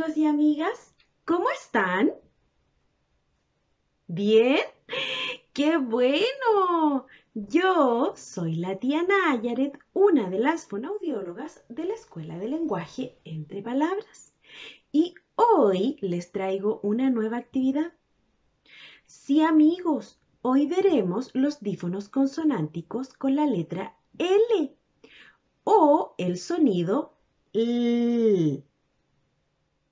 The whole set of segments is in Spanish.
amigos y amigas? ¿Cómo están? ¿Bien? ¡Qué bueno! Yo soy la tía Nayaret, una de las fonaudiólogas de la Escuela de Lenguaje Entre Palabras. Y hoy les traigo una nueva actividad. Sí, amigos, hoy veremos los dífonos consonánticos con la letra L o el sonido L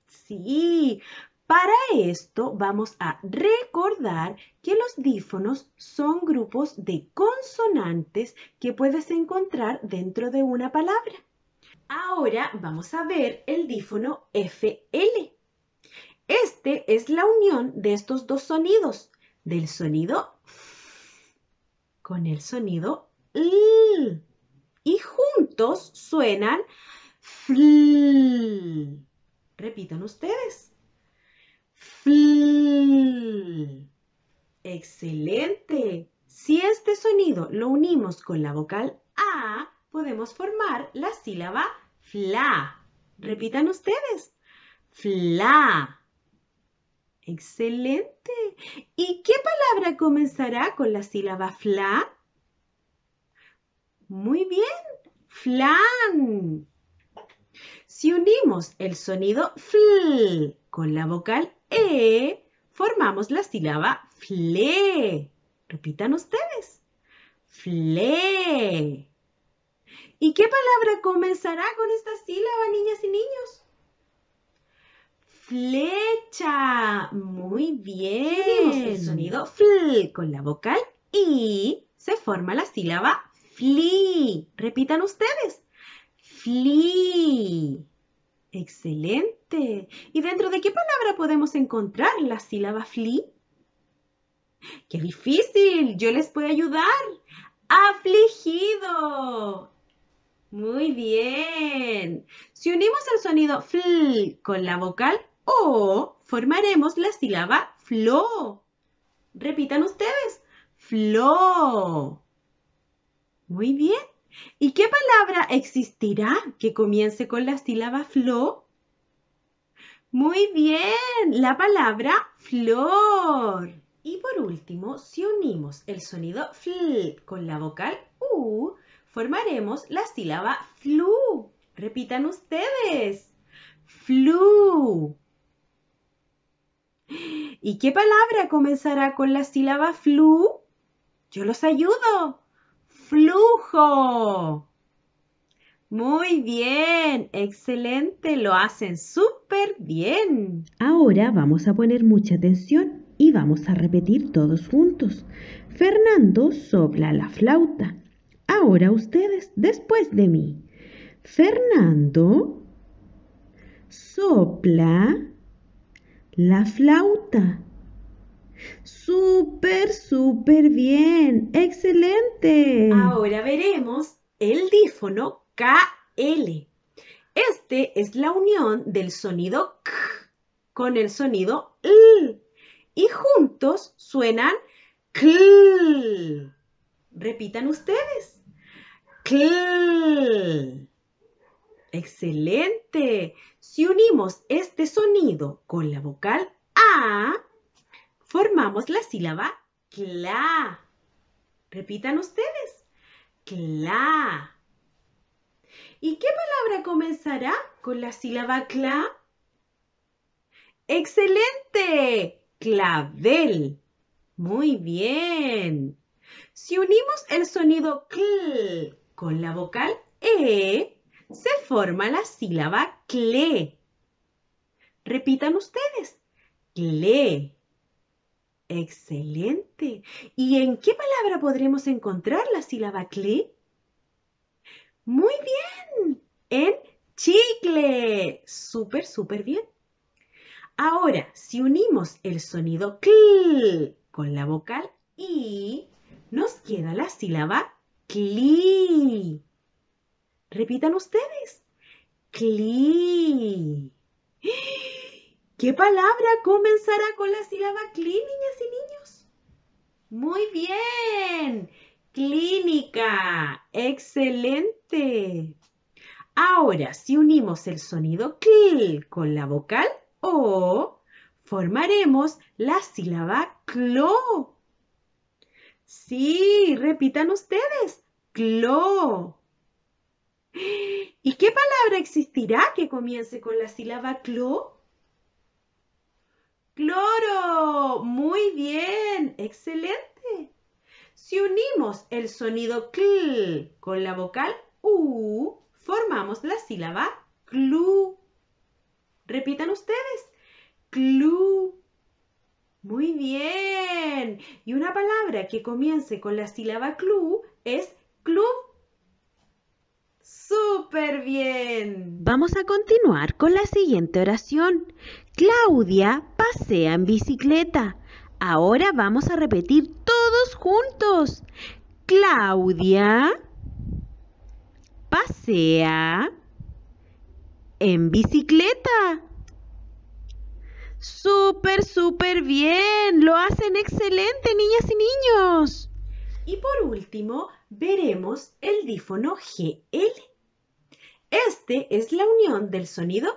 Sí, para esto vamos a recordar que los dífonos son grupos de consonantes que puedes encontrar dentro de una palabra. Ahora vamos a ver el dífono FL. Este es la unión de estos dos sonidos, del sonido F con el sonido L. Y juntos suenan FL. Repitan ustedes. Fl. Excelente. Si este sonido lo unimos con la vocal A, podemos formar la sílaba fla. Repitan ustedes. Fla. Excelente. ¿Y qué palabra comenzará con la sílaba fla? Muy bien. Flan. Si unimos el sonido fl con la vocal e, formamos la sílaba fle. Repitan ustedes. Fle. ¿Y qué palabra comenzará con esta sílaba, niñas y niños? Flecha. Muy bien. unimos el sonido fl con la vocal i, se forma la sílaba fli. Repitan ustedes. Flee. Excelente. ¿Y dentro de qué palabra podemos encontrar la sílaba fli? ¡Qué difícil! Yo les puedo ayudar. Afligido. Muy bien. Si unimos el sonido fl con la vocal o, formaremos la sílaba flo. Repitan ustedes. Flo. Muy bien. ¿Y qué palabra existirá que comience con la sílaba flo? Muy bien, la palabra flor. Y por último, si unimos el sonido fl con la vocal u, formaremos la sílaba flu. Repitan ustedes. Flu. ¿Y qué palabra comenzará con la sílaba flu? Yo los ayudo flujo. Muy bien, excelente, lo hacen súper bien. Ahora vamos a poner mucha atención y vamos a repetir todos juntos. Fernando sopla la flauta. Ahora ustedes, después de mí. Fernando sopla la flauta. Súper, súper bien. Excelente. Ahora veremos el dífono KL. Este es la unión del sonido K con el sonido L y juntos suenan CL. Repitan ustedes. CL. Excelente. Si unimos este sonido con la vocal A, formamos la sílaba CLA. Repitan ustedes. CLA. ¿Y qué palabra comenzará con la sílaba CLA? ¡Excelente! Clavel. Muy bien. Si unimos el sonido CL con la vocal E, se forma la sílaba CLE. Repitan ustedes. CLE. Excelente. ¿Y en qué palabra podremos encontrar la sílaba CLI? Muy bien. En chicle. Súper, súper bien. Ahora, si unimos el sonido cl con la vocal i, nos queda la sílaba cli. Repitan ustedes. Cli. ¡Ah! ¿Qué palabra comenzará con la sílaba CLI, niñas y niños? Muy bien. Clínica. Excelente. Ahora, si unimos el sonido cl con la vocal o, formaremos la sílaba clo. Sí, repitan ustedes. Clo. ¿Y qué palabra existirá que comience con la sílaba clo? cloro. Muy bien, excelente. Si unimos el sonido cl con la vocal u, formamos la sílaba clu. Repitan ustedes, clu. Muy bien. Y una palabra que comience con la sílaba clu es club súper bien. Vamos a continuar con la siguiente oración. Claudia pasea en bicicleta. Ahora vamos a repetir todos juntos. Claudia pasea en bicicleta. Súper, súper bien. Lo hacen excelente, niñas y niños. Y por último, veremos el dífono GL. Este es la unión del sonido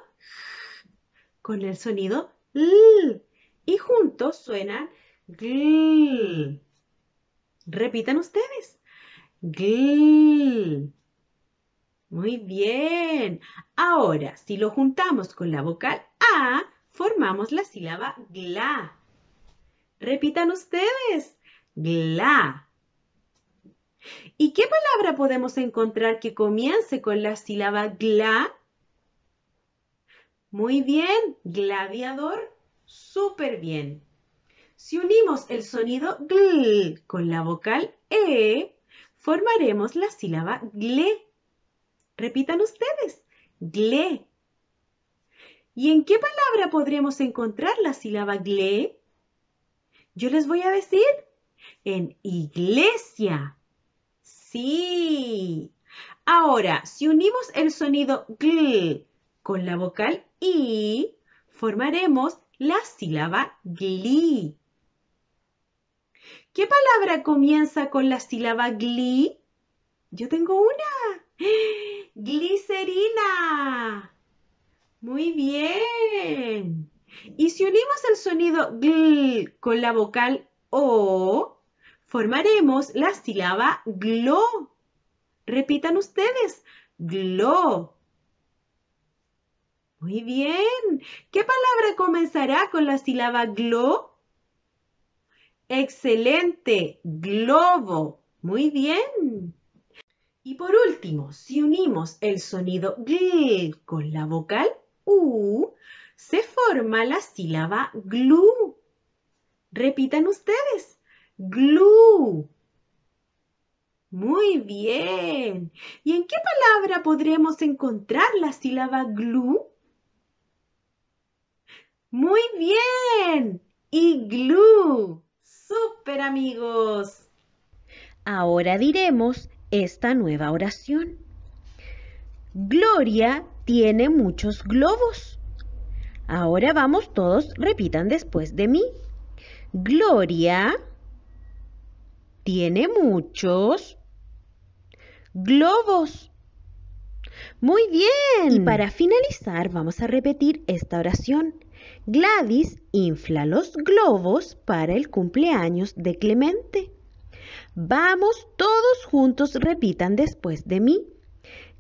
con el sonido l y juntos suenan gl. Repitan ustedes. Gl. Muy bien. Ahora, si lo juntamos con la vocal A, formamos la sílaba gla. Repitan ustedes. Gla. ¿Y qué palabra podemos encontrar que comience con la sílaba gla? Muy bien, gladiador, súper bien. Si unimos el sonido gl con la vocal e, formaremos la sílaba gle. Repitan ustedes, gle. ¿Y en qué palabra podremos encontrar la sílaba gle? Yo les voy a decir, en iglesia. Sí. Ahora, si unimos el sonido gl con la vocal i, formaremos la sílaba gli. ¿Qué palabra comienza con la sílaba gli? Yo tengo una. Glicerina. Muy bien. Y si unimos el sonido gl con la vocal o, formaremos la sílaba glo. Repitan ustedes, glo. Muy bien. ¿Qué palabra comenzará con la sílaba glo? Excelente, globo. Muy bien. Y por último, si unimos el sonido gl con la vocal u, se forma la sílaba glu. Repitan ustedes. Glue. Muy bien. ¿Y en qué palabra podremos encontrar la sílaba glue? Muy bien. ¡Y glue, ¡Súper, amigos. Ahora diremos esta nueva oración. Gloria tiene muchos globos. Ahora vamos todos, repitan después de mí. Gloria tiene muchos globos. Muy bien. Y para finalizar, vamos a repetir esta oración. Gladys infla los globos para el cumpleaños de Clemente. Vamos, todos juntos repitan después de mí.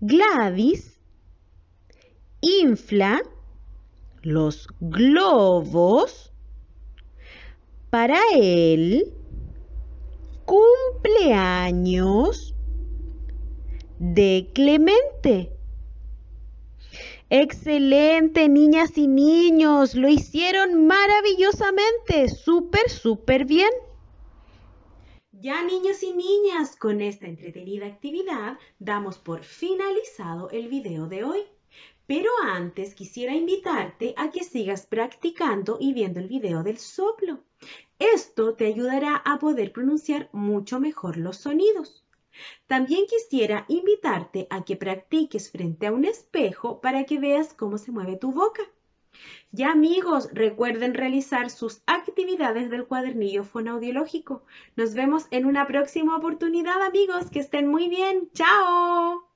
Gladys infla los globos para él cumpleaños de Clemente. Excelente, niñas y niños, lo hicieron maravillosamente, súper, súper bien. Ya niños y niñas, con esta entretenida actividad damos por finalizado el video de hoy. Pero antes quisiera invitarte a que sigas practicando y viendo el video del soplo. Esto te ayudará a poder pronunciar mucho mejor los sonidos. También quisiera invitarte a que practiques frente a un espejo para que veas cómo se mueve tu boca. Ya amigos, recuerden realizar sus actividades del cuadernillo fonaudiológico. Nos vemos en una próxima oportunidad amigos, que estén muy bien. ¡Chao!